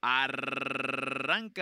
Arr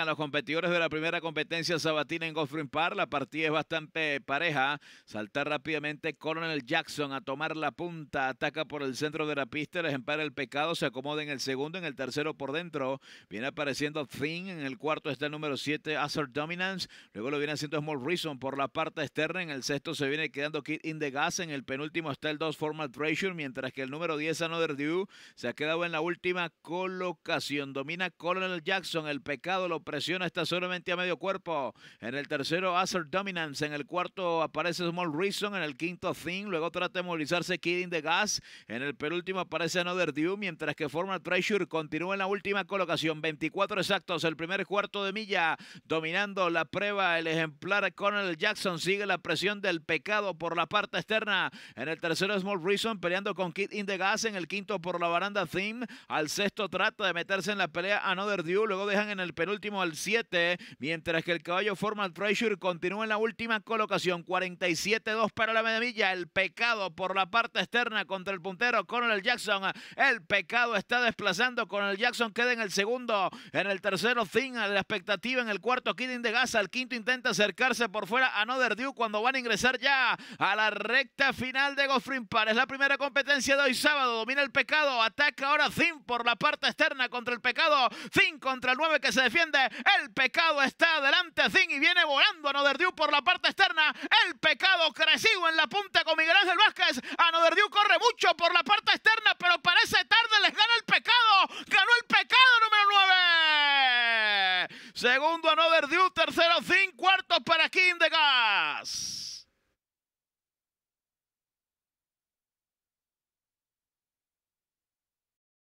los competidores de la primera competencia sabatina en Goffrin Park. La partida es bastante pareja. Saltar rápidamente Colonel Jackson a tomar la punta. Ataca por el centro de la pista. Les empara el pecado. Se acomoda en el segundo. En el tercero por dentro. Viene apareciendo Finn, En el cuarto está el número 7, Azure Dominance. Luego lo viene haciendo Small Reason por la parte externa. En el sexto se viene quedando Kid in the Gas. En el penúltimo está el 2, Formal Treasure. Mientras que el número 10, Another Dew, se ha quedado en la última colocación. Domina Colonel Jackson. El pecado lo presiona, está solamente a medio cuerpo. En el tercero, Acer Dominance. En el cuarto aparece Small Reason. En el quinto, Thin, Luego trata de movilizarse Kid In The Gas. En el penúltimo aparece Another Dew, mientras que Formal Treasure continúa en la última colocación. 24 exactos, el primer cuarto de milla, dominando la prueba el ejemplar Connell Jackson. Sigue la presión del pecado por la parte externa. En el tercero, Small Reason peleando con Kid in the Gas. En el quinto, por la baranda Thin, Al sexto, trata de meterse en la pelea Another Dew. Luego dejan en el último, al 7, mientras que el caballo formal treasure, continúa en la última colocación, 47-2 para la medemilla, el pecado por la parte externa contra el puntero Conor Jackson, el pecado está desplazando, el Jackson queda en el segundo, en el tercero Thing, la expectativa en el cuarto Kidding de Gaza, el quinto intenta acercarse por fuera a Another Dew cuando van a ingresar ya a la recta final de Goffrin para es la primera competencia de hoy sábado, domina el pecado, ataca ahora zin por la parte externa contra el pecado, zin contra el 9 que se defiende el pecado está adelante, Zin y viene volando a Noderdiu por la parte externa. El pecado crecido en la punta con Miguel Ángel Vázquez. A Noderdiu corre mucho por la parte externa, pero parece tarde. Les gana el pecado. Ganó el pecado número 9. Segundo a Noderdiu, tercero Zin, cuarto para King de Gas.